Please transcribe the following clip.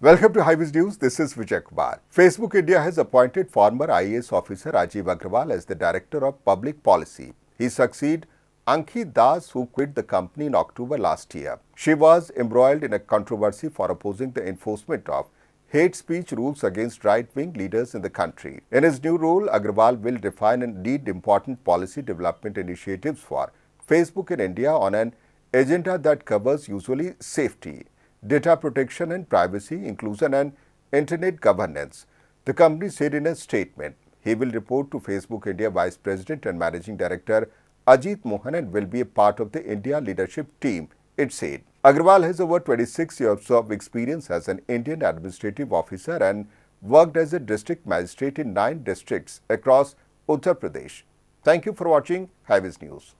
Welcome to Highways News. This is Vijay Kumar. Facebook India has appointed former IAS officer Rajiv Agrawal as the Director of Public Policy. He succeeded Anki Das, who quit the company in October last year. She was embroiled in a controversy for opposing the enforcement of hate speech rules against right-wing leaders in the country. In his new role, Agrawal will define and lead important policy development initiatives for Facebook in India on an agenda that covers usually safety, data protection and privacy, inclusion and internet governance, the company said in a statement. He will report to Facebook India Vice President and Managing Director Ajit Mohan and will be a part of the India leadership team, it said. Agarwal has over 26 years of experience as an Indian administrative officer and worked as a district magistrate in nine districts across Uttar Pradesh. Thank you for watching Highways News.